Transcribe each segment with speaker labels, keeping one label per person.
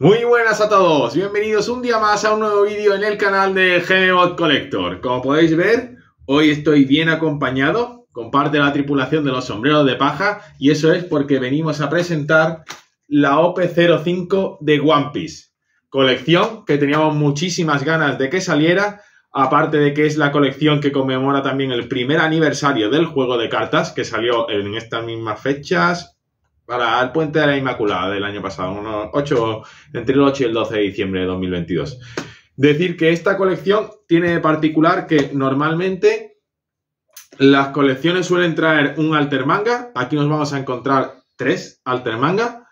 Speaker 1: Muy buenas a todos, bienvenidos un día más a un nuevo vídeo en el canal de GeneBot Collector. Como podéis ver, hoy estoy bien acompañado con parte de la tripulación de los sombreros de paja y eso es porque venimos a presentar la OP05 de One Piece, colección que teníamos muchísimas ganas de que saliera, aparte de que es la colección que conmemora también el primer aniversario del juego de cartas que salió en estas mismas fechas, para el puente de la Inmaculada del año pasado, entre el 8 y el 12 de diciembre de 2022. Decir que esta colección tiene de particular que normalmente las colecciones suelen traer un alter manga. Aquí nos vamos a encontrar tres alter manga,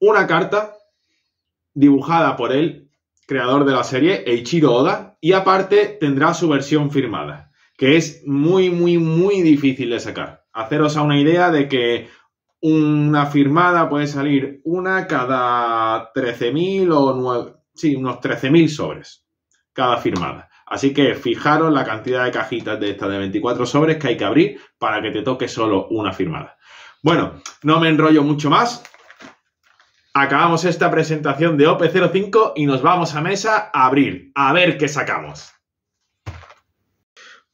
Speaker 1: una carta dibujada por el creador de la serie, Eiichiro Oda, y aparte tendrá su versión firmada, que es muy, muy, muy difícil de sacar. Haceros a una idea de que una firmada puede salir una cada 13.000 o 9, sí, unos 13.000 sobres cada firmada. Así que fijaros la cantidad de cajitas de estas de 24 sobres que hay que abrir para que te toque solo una firmada. Bueno, no me enrollo mucho más. Acabamos esta presentación de OP05 y nos vamos a mesa a abrir, a ver qué sacamos.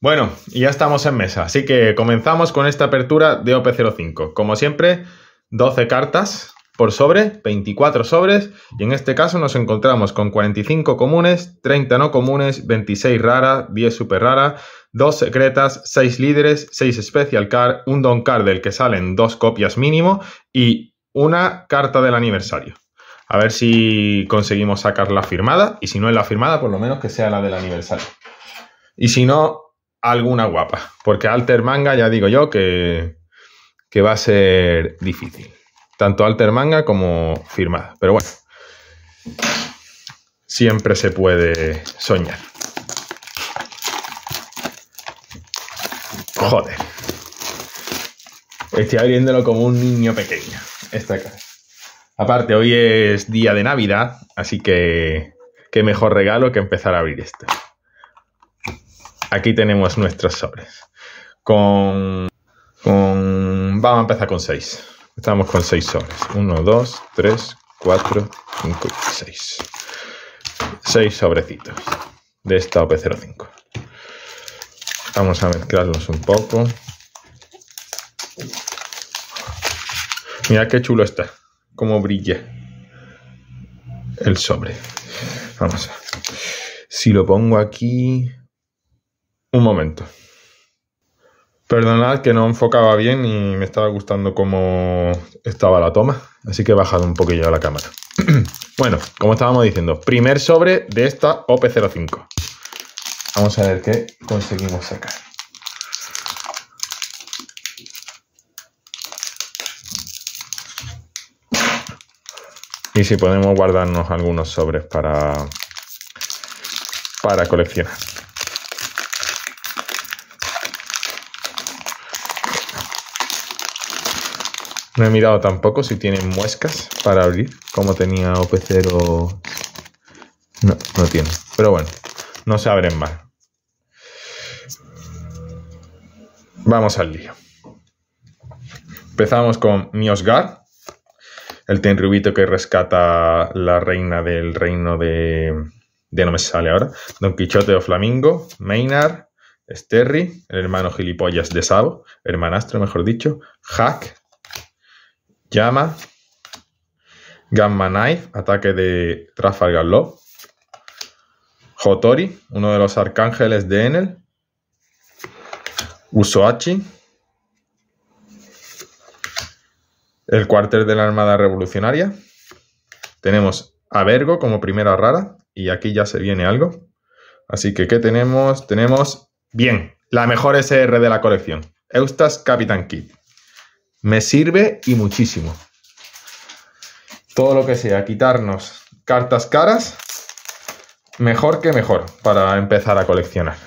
Speaker 1: Bueno, ya estamos en mesa, así que comenzamos con esta apertura de OP05. Como siempre, 12 cartas por sobre, 24 sobres, y en este caso nos encontramos con 45 comunes, 30 no comunes, 26 raras, 10 super raras, 2 secretas, 6 líderes, 6 special card, un don card del que salen dos copias mínimo y una carta del aniversario. A ver si conseguimos sacar la firmada, y si no es la firmada, por lo menos que sea la del aniversario. Y si no, alguna guapa. Porque Alter Manga, ya digo yo, que, que va a ser difícil. Tanto Alter Manga como firmada. Pero bueno, siempre se puede soñar. Joder. Estoy abriéndolo como un niño pequeño. Esta cara. Aparte, hoy es día de Navidad, así que qué mejor regalo que empezar a abrir esto. Aquí tenemos nuestros sobres. Con, con vamos a empezar con 6. Estamos con 6 sobres. 1, 2, 3, 4, 5, 6. 6 sobrecitos de esta OP05. Vamos a mezclarlos un poco. Mira qué chulo está. Cómo brilla el sobre. Vamos a. Si lo pongo aquí. Un momento. Perdonad que no enfocaba bien y me estaba gustando cómo estaba la toma, así que he bajado un poquillo la cámara. bueno, como estábamos diciendo, primer sobre de esta OP05. Vamos a ver qué conseguimos sacar. Y si podemos guardarnos algunos sobres para, para coleccionar. No he mirado tampoco si tienen muescas para abrir, como tenía OP0. No, no tiene. Pero bueno, no se abren mal. Vamos al lío. Empezamos con Miosgar, el tenrubito que rescata la reina del reino de. de no me sale ahora. Don Quichote o Flamingo, Maynard, Sterry, el hermano gilipollas de Sabo, hermanastro mejor dicho, Hack, Llama, Gamma Knife, ataque de Trafalgar Law, Hotori, uno de los arcángeles de Enel, Usoachi, el cuartel de la Armada Revolucionaria. Tenemos a como primera rara, y aquí ya se viene algo. Así que, ¿qué tenemos? Tenemos, bien, la mejor SR de la colección, Eusta's Capitán Kid. Me sirve y muchísimo. Todo lo que sea, quitarnos cartas caras, mejor que mejor para empezar a coleccionar.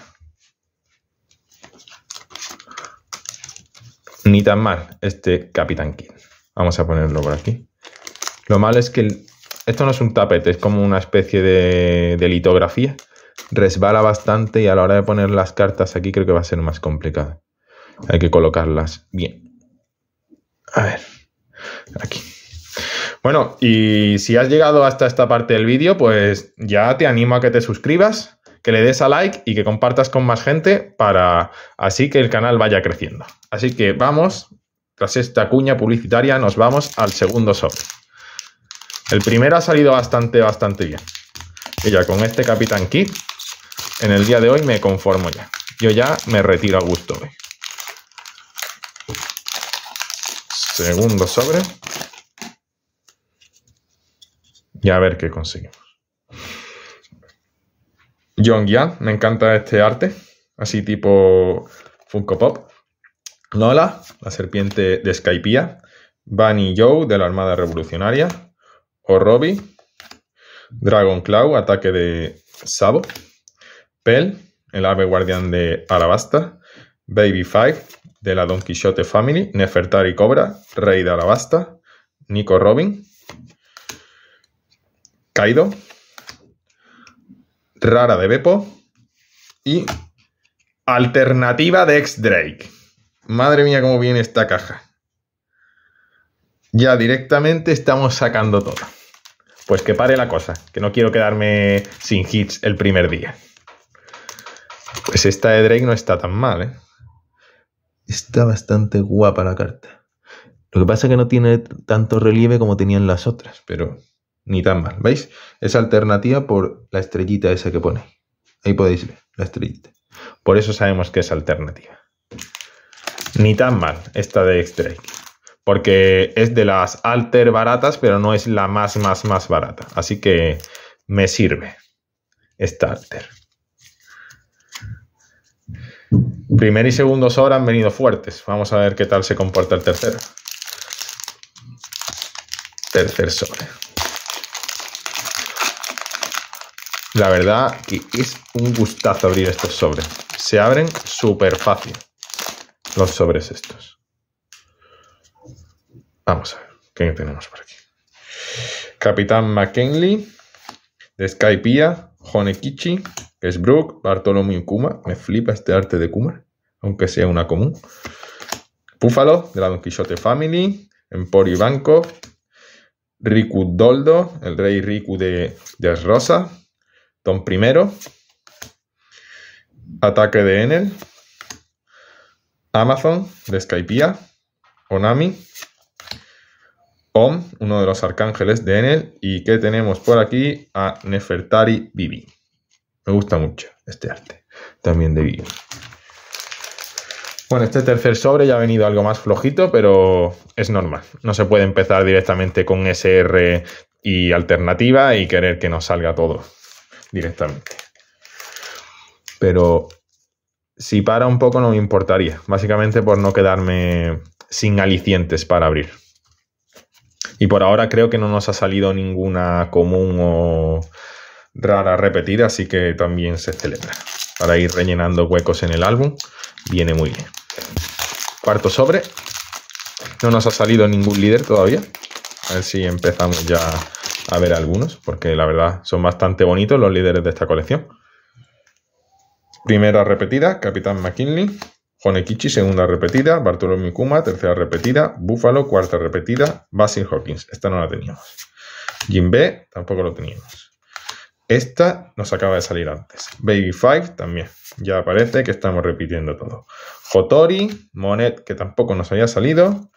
Speaker 1: Ni tan mal este Capitán King. Vamos a ponerlo por aquí. Lo malo es que esto no es un tapete, es como una especie de, de litografía. Resbala bastante y a la hora de poner las cartas aquí creo que va a ser más complicado. Hay que colocarlas bien. A ver, aquí. Bueno, y si has llegado hasta esta parte del vídeo, pues ya te animo a que te suscribas, que le des a like y que compartas con más gente para así que el canal vaya creciendo. Así que vamos, tras esta cuña publicitaria, nos vamos al segundo sobre. El primero ha salido bastante, bastante bien. Y ya con este Capitán Kid, en el día de hoy me conformo ya. Yo ya me retiro a gusto. segundo sobre y a ver qué conseguimos. John me encanta este arte, así tipo Funko Pop. Nola, la serpiente de Skypiea. Bunny Joe, de la Armada Revolucionaria. O Robbie, Dragon Claw, ataque de Sabo. Pell, el ave guardián de Alabasta. Baby Five, de la Don Quixote Family, Nefertari Cobra, Rey de Alabasta, Nico Robin, Kaido, Rara de Beppo y Alternativa de X-Drake. Madre mía, cómo viene esta caja. Ya directamente estamos sacando todo. Pues que pare la cosa, que no quiero quedarme sin hits el primer día. Pues esta de Drake no está tan mal, ¿eh? Está bastante guapa la carta. Lo que pasa es que no tiene tanto relieve como tenían las otras, pero ni tan mal. ¿Veis? Es alternativa por la estrellita esa que pone. Ahí podéis ver la estrellita. Por eso sabemos que es alternativa. Ni tan mal esta de x Porque es de las alter baratas, pero no es la más, más, más barata. Así que me sirve esta alter. Primer y segundo sobre han venido fuertes. Vamos a ver qué tal se comporta el tercero. Tercer sobre. La verdad que es un gustazo abrir estos sobres. Se abren súper fácil los sobres estos. Vamos a ver qué tenemos por aquí. Capitán McKinley, de Pia. Honekichi, es Brook, y Kuma. Me flipa este arte de Kuma, aunque sea una común. Púfalo, de la Don Quixote Family. Empori Banco. Riku Doldo, el rey Riku de, de Rosa. Tom I. Ataque de Enel. Amazon, de Skypiea. Onami. Om, uno de los arcángeles de Enel. ¿Y que tenemos por aquí? A Nefertari Bibi. Me gusta mucho este arte, también de vídeo. Bueno, este tercer sobre ya ha venido algo más flojito, pero es normal. No se puede empezar directamente con SR y alternativa y querer que nos salga todo directamente. Pero si para un poco no me importaría, básicamente por no quedarme sin alicientes para abrir. Y por ahora creo que no nos ha salido ninguna común o rara repetida, así que también se celebra. Para ir rellenando huecos en el álbum, viene muy bien. Cuarto sobre. No nos ha salido ningún líder todavía. A ver si empezamos ya a ver algunos, porque la verdad son bastante bonitos los líderes de esta colección. Primera repetida, Capitán McKinley. Kichi. segunda repetida, Bartolomé Kuma, tercera repetida, Buffalo, cuarta repetida, Basil Hawkins. Esta no la teníamos. Jim B, tampoco lo teníamos. Esta nos acaba de salir antes. Baby Five también. Ya parece que estamos repitiendo todo. Jotori, Monet, que tampoco nos había salido.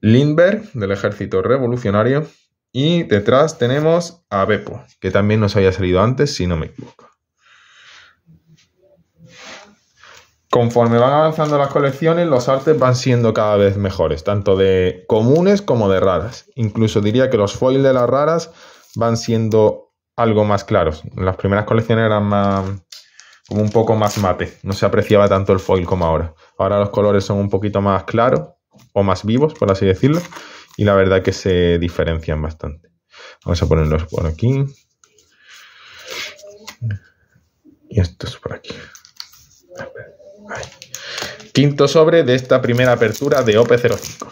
Speaker 1: Lindbergh, del ejército revolucionario. Y detrás tenemos a Beppo, que también nos había salido antes, si no me equivoco. Conforme van avanzando las colecciones, los artes van siendo cada vez mejores, tanto de comunes como de raras. Incluso diría que los foils de las raras van siendo algo más claros. Las primeras colecciones eran más como un poco más mate, no se apreciaba tanto el foil como ahora. Ahora los colores son un poquito más claros o más vivos, por así decirlo, y la verdad que se diferencian bastante. Vamos a ponerlos por aquí. Y estos por aquí. Quinto sobre de esta primera apertura de OP05.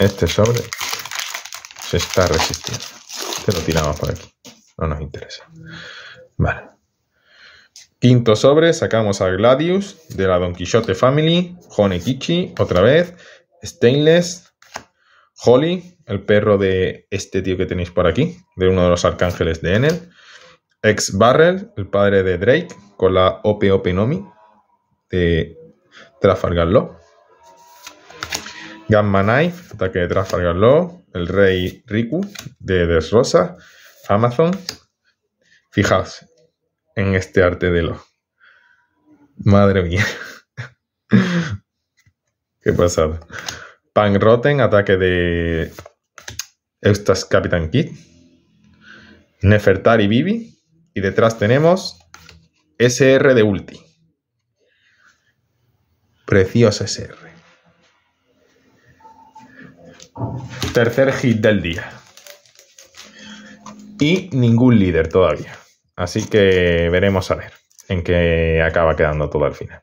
Speaker 1: Este sobre se está resistiendo. Este lo tiramos por aquí. No nos interesa. Vale. Quinto sobre, sacamos a Gladius de la Don Quixote Family, Kichi, otra vez, Stainless, Holly, el perro de este tío que tenéis por aquí, de uno de los arcángeles de Enel, Ex Barrel, el padre de Drake, con la OPOP Nomi de Trafalgar Law, Gamma Knife, ataque de Trafalgar Law, el Rey Riku de Desrosa, Amazon. Fijaos en este arte de lo. Madre mía. Qué pasada. Punk Rotten, ataque de Eustace Captain Kid. Nefertari Bibi. Y detrás tenemos SR de Ulti. Preciosa SR. Tercer hit del día. Y ningún líder todavía. Así que veremos a ver en qué acaba quedando todo al final.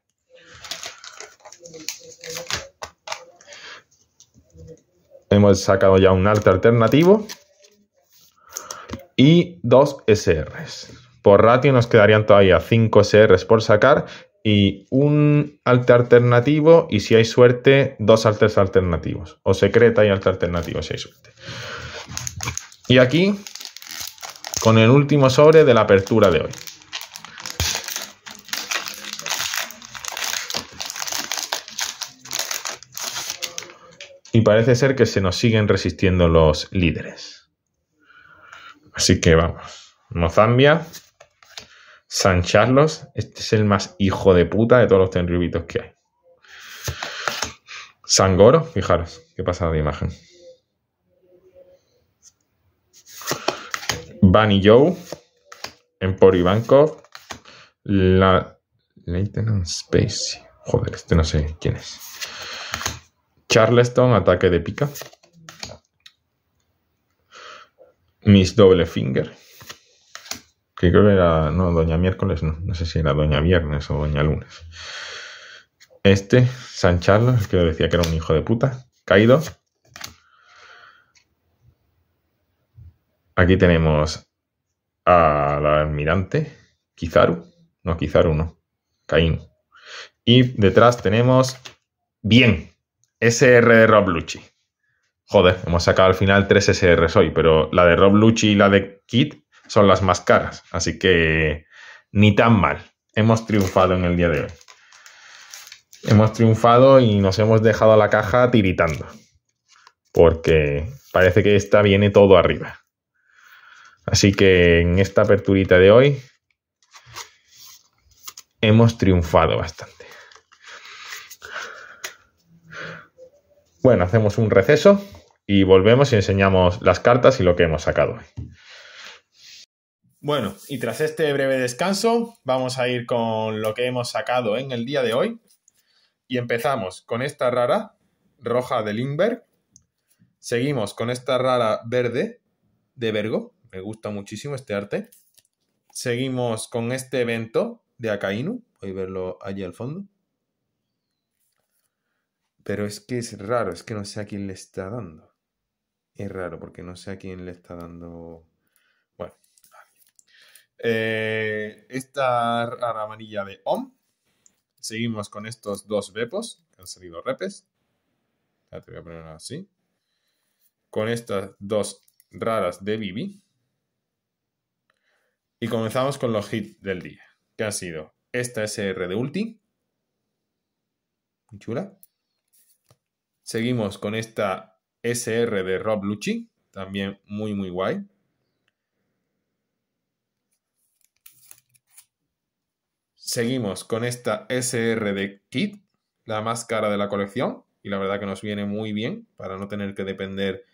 Speaker 1: Hemos sacado ya un arte alternativo y dos SRs. Por ratio nos quedarían todavía cinco SRs por sacar y un alter alternativo y si hay suerte, dos altos alternativos. O secreta y alte alternativo si hay suerte. Y aquí, con el último sobre de la apertura de hoy. Y parece ser que se nos siguen resistiendo los líderes. Así que vamos. Mozambia, San Charlos, este es el más hijo de puta de todos los tenribitos que hay. San Goro, fijaros, qué pasada de imagen. Bunny Joe, Emporio Bangkok, la Leighton Space. Joder, este no sé quién es. Charleston, ataque de pica. Miss Doble Finger que creo que era, no, Doña Miércoles, no, no sé si era Doña Viernes o Doña Lunes. Este, San Charlos, que decía que era un hijo de puta, caído. Aquí tenemos al almirante Kizaru, no, Kizaru no, Caín. Y detrás tenemos, bien, SR de Rob Lucci. Joder, hemos sacado al final tres SRs hoy, pero la de Rob Lucci y la de Kit son las más caras. Así que ni tan mal. Hemos triunfado en el día de hoy. Hemos triunfado y nos hemos dejado la caja tiritando. Porque parece que esta viene todo arriba. Así que en esta aperturita de hoy hemos triunfado bastante. Bueno, hacemos un receso y volvemos y enseñamos las cartas y lo que hemos sacado hoy. Bueno, y tras este breve descanso, vamos a ir con lo que hemos sacado en el día de hoy. Y empezamos con esta rara, roja de Lindbergh. Seguimos con esta rara verde de Vergo. Me gusta muchísimo este arte. Seguimos con este evento de Akainu. Voy a verlo allí al fondo. Pero es que es raro, es que no sé a quién le está dando. Es raro porque no sé a quién le está dando eh, esta rara amarilla de OM. Seguimos con estos dos Bepos, que han salido repes. así. Con estas dos raras de Bibi. Y comenzamos con los hits del día, que han sido esta SR de Ulti. Muy chula. Seguimos con esta SR de Rob Lucci, también muy, muy guay. Seguimos con esta SR de Kit, la más cara de la colección, y la verdad que nos viene muy bien para no tener que depender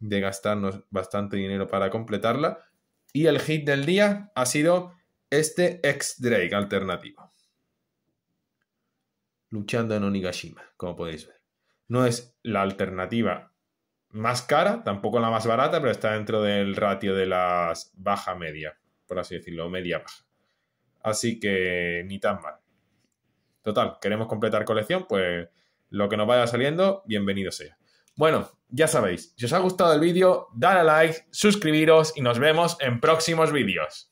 Speaker 1: de gastarnos bastante dinero para completarla. Y el hit del día ha sido este X-Drake alternativo. Luchando en Onigashima, como podéis ver. No es la alternativa más cara, tampoco la más barata, pero está dentro del ratio de las baja media, por así decirlo, media baja. Así que ni tan mal. Total, queremos completar colección, pues lo que nos vaya saliendo, bienvenido sea. Bueno, ya sabéis, si os ha gustado el vídeo, dale a like, suscribiros y nos vemos en próximos vídeos.